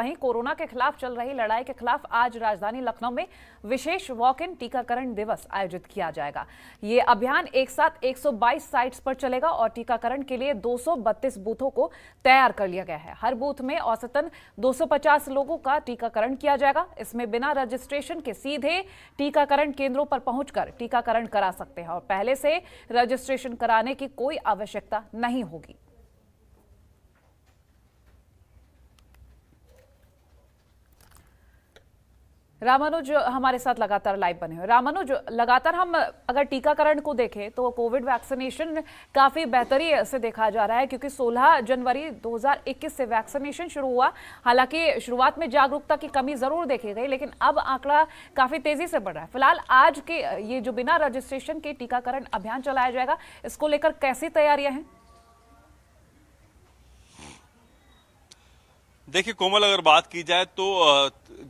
वहीं कोरोना के खिलाफ चल रही लड़ाई के खिलाफ आज राजधानी लखनऊ में विशेष वॉक इन टीकाकरण दिवस आयोजित किया जाएगा ये अभियान एक साथ 122 साइट्स पर चलेगा और टीकाकरण के लिए 232 बूथों को तैयार कर लिया गया है हर बूथ में औसतन 250 लोगों का टीकाकरण किया जाएगा इसमें बिना रजिस्ट्रेशन के सीधे टीकाकरण केंद्रों पर पहुंचकर टीकाकरण करा सकते हैं और पहले से रजिस्ट्रेशन कराने की कोई आवश्यकता नहीं होगी रामानुज हमारे साथ लगातार लाइव बने हुए रामानुज लगातार हम अगर टीकाकरण को देखें तो कोविड वैक्सीनेशन काफ़ी बेहतरी से देखा जा रहा है क्योंकि 16 जनवरी 2021 से वैक्सीनेशन शुरू हुआ हालांकि शुरुआत में जागरूकता की कमी ज़रूर देखी गई लेकिन अब आंकड़ा काफ़ी तेज़ी से बढ़ रहा है फिलहाल आज के ये जो बिना रजिस्ट्रेशन के टीकाकरण अभियान चलाया जाएगा इसको लेकर कैसी तैयारियाँ हैं देखिए कोमल अगर बात की जाए तो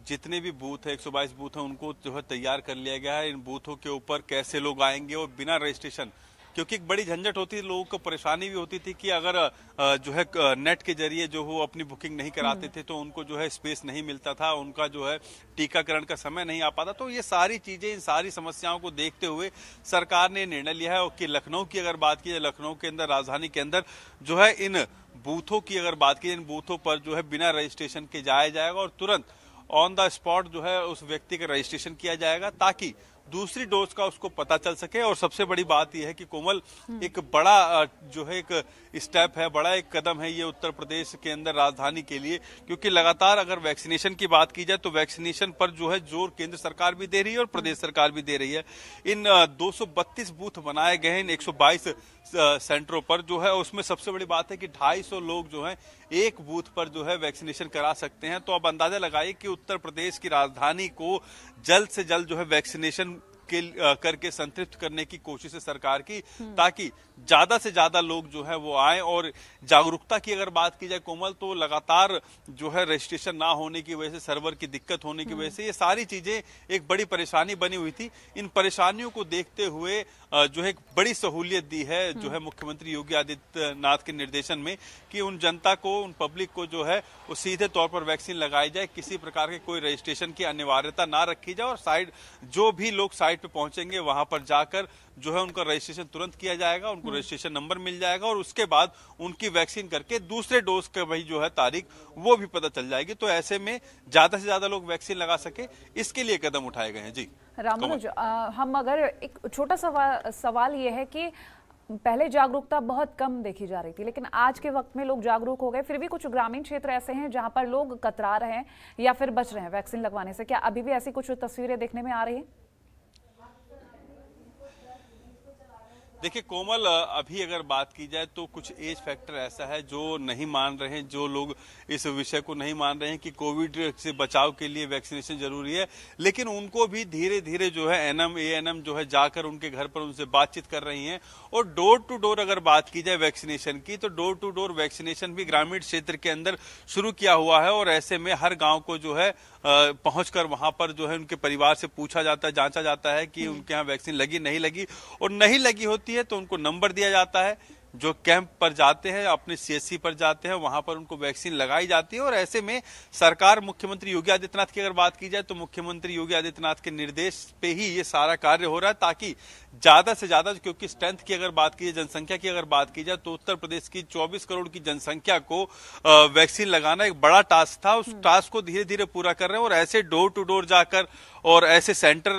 जितने भी बूथ है 122 बूथ है उनको जो है तैयार कर लिया गया है इन बूथों के ऊपर कैसे लोग आएंगे और बिना रजिस्ट्रेशन क्योंकि एक बड़ी झंझट होती लोगों को परेशानी भी होती थी कि अगर जो है नेट के जरिए जो हो अपनी बुकिंग नहीं कराते हम्म। थे तो उनको जो है स्पेस नहीं मिलता था उनका जो है टीकाकरण का समय नहीं आ पाता तो ये सारी चीजें इन सारी समस्याओं को देखते हुए सरकार ने निर्णय लिया है कि लखनऊ की अगर बात की जाए लखनऊ के अंदर राजधानी के अंदर जो है इन बूथों की अगर बात की इन बूथों पर जो है बिना रजिस्ट्रेशन के जाया जाएगा और तुरंत ऑन द स्पॉट जो है उस व्यक्ति का रजिस्ट्रेशन किया जाएगा ताकि दूसरी डोज का उसको पता चल सके और सबसे बड़ी बात यह है कि कोमल हम्म। एक बड़ा जो है एक स्टेप है बड़ा एक कदम है ये उत्तर प्रदेश के अंदर राजधानी के लिए क्योंकि लगातार अगर वैक्सीनेशन की बात की जाए तो वैक्सीनेशन पर जो है जोर केंद्र सरकार भी दे रही है और प्रदेश हम्म। सरकार भी दे रही है इन दो बूथ बनाए गए हैं इन एक सेंटरों पर जो है उसमें सबसे बड़ी बात है कि ढाई लोग जो है एक बूथ पर जो है वैक्सीनेशन करा सकते हैं तो अब अंदाजा लगाइए कि उत्तर प्रदेश की राजधानी को जल्द से जल्द जो है वैक्सीनेशन के करके संतृप्त करने की कोशिश है सरकार की ताकि ज्यादा से ज्यादा लोग जो है वो आए और जागरूकता की अगर बात की जाए कोमल तो लगातार जो है रजिस्ट्रेशन ना होने की वजह से सर्वर की दिक्कत होने की वजह से ये सारी चीजें एक बड़ी परेशानी बनी हुई थी इन परेशानियों को देखते हुए जो है बड़ी सहूलियत दी है जो है मुख्यमंत्री योगी आदित्यनाथ के निर्देशन में कि उन जनता को उन पब्लिक को जो है वो सीधे तौर पर वैक्सीन लगाई जाए किसी प्रकार के कोई रजिस्ट्रेशन की अनिवार्यता ना रखी जाए और साइड जो भी लोग साइड पे पहुंचेंगे वहां पर जाकर जो है उनका रजिस्ट्रेशन तुरंत किया जाएगा उनको रजिस्ट्रेशन हम्म। नंबर मिल जाएगा और उसके बाद उनकी वैक्सीन करके दूसरे डोज का भाई जो है तारीख वो भी पता चल जाएगी तो ऐसे में ज्यादा से ज्यादा लोग वैक्सीन लगा सके इसके लिए कदम उठाए गए हैं जी रामनुज हम अगर एक छोटा सवाल सवाल ये है कि पहले जागरूकता बहुत कम देखी जा रही थी लेकिन आज के वक्त में लोग जागरूक हो गए फिर भी कुछ ग्रामीण क्षेत्र ऐसे हैं जहां पर लोग कतरा रहे हैं या फिर बच रहे हैं वैक्सीन लगवाने से क्या अभी भी ऐसी कुछ तस्वीरें देखने में आ रही है देखिए कोमल अभी अगर बात की जाए तो कुछ एज फैक्टर ऐसा है जो नहीं मान रहे हैं जो लोग इस विषय को नहीं मान रहे हैं कि कोविड से बचाव के लिए वैक्सीनेशन जरूरी है लेकिन उनको भी धीरे धीरे जो है एनएम ए जो है जाकर उनके घर पर उनसे बातचीत कर रही हैं और डोर टू डोर अगर बात की जाए वैक्सीनेशन की तो डोर टू डोर वैक्सीनेशन भी ग्रामीण क्षेत्र के अंदर शुरू किया हुआ है और ऐसे में हर गाँव को जो है पहुंच कर वहां पर जो है उनके परिवार से पूछा जाता है जांचा जाता है कि हम्म। उनके यहाँ वैक्सीन लगी नहीं लगी और नहीं लगी होती होती है तो उनको नंबर दिया जाता है जो कैंप पर जाते हैं अपने सीएससी पर जाते हैं वहां पर उनको वैक्सीन लगाई जाती है और ऐसे में सरकार मुख्यमंत्री योगी आदित्यनाथ की अगर बात की जाए तो मुख्यमंत्री योगी आदित्यनाथ के निर्देश पे ही ये सारा कार्य हो रहा है ताकि ज्यादा से ज्यादा क्योंकि स्ट्रेंथ की अगर बात की जाए जनसंख्या की अगर बात की जाए तो उत्तर प्रदेश की चौबीस करोड़ की जनसंख्या को वैक्सीन लगाना एक बड़ा टास्क था उस टास्क हम्म। को धीरे धीरे पूरा कर रहे हैं और ऐसे डोर टू डोर जाकर और ऐसे सेंटर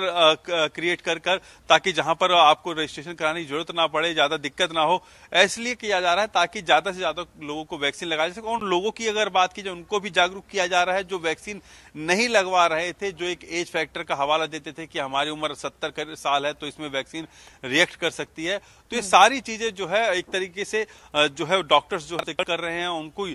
क्रिएट कर कर ताकि जहां पर आपको रजिस्ट्रेशन कराने की जरूरत ना पड़े ज्यादा दिक्कत ना हो इसलिए किया जा रहा है ताकि ज्यादा से ज्यादा लोगों को वैक्सीन लगाया जा सके उन लोगों की अगर बात की जाए उनको भी जागरूक किया जा रहा है जो वैक्सीन नहीं लगवा रहे थे जो एक एज फैक्टर का हवाला देते थे कि हमारी उम्र सत्तर साल है तो इसमें वैक्सीन रिएक्ट कर सकती है तो ये हम्म। सारी चीजें जो है एक तरीके से जो है डॉक्टर्स जो कर रहे हैं उनको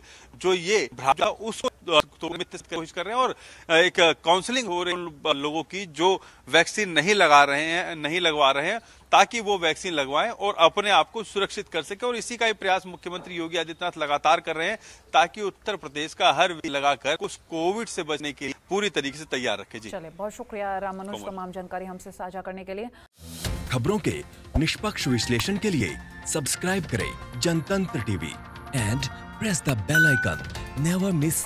जो ये उसको तो कोशिश कर रहे हैं और एक काउंसलिंग हो रही है उन लोगों की जो वैक्सीन नहीं लगा रहे हैं नहीं लगवा रहे हैं ताकि वो वैक्सीन लगवाएं और अपने आप को सुरक्षित कर सके और इसी का ही प्रयास मुख्यमंत्री योगी आदित्यनाथ लगातार कर रहे हैं ताकि उत्तर प्रदेश का हर वी लगाकर उस कोविड से बचने के लिए पूरी तरीके से तैयार रखे जी चले बहुत शुक्रिया राम मनोज तमाम जानकारी हमसे साझा करने के लिए खबरों के निष्पक्ष विश्लेषण के लिए सब्सक्राइब करें Jantantra TV and press the bell icon never miss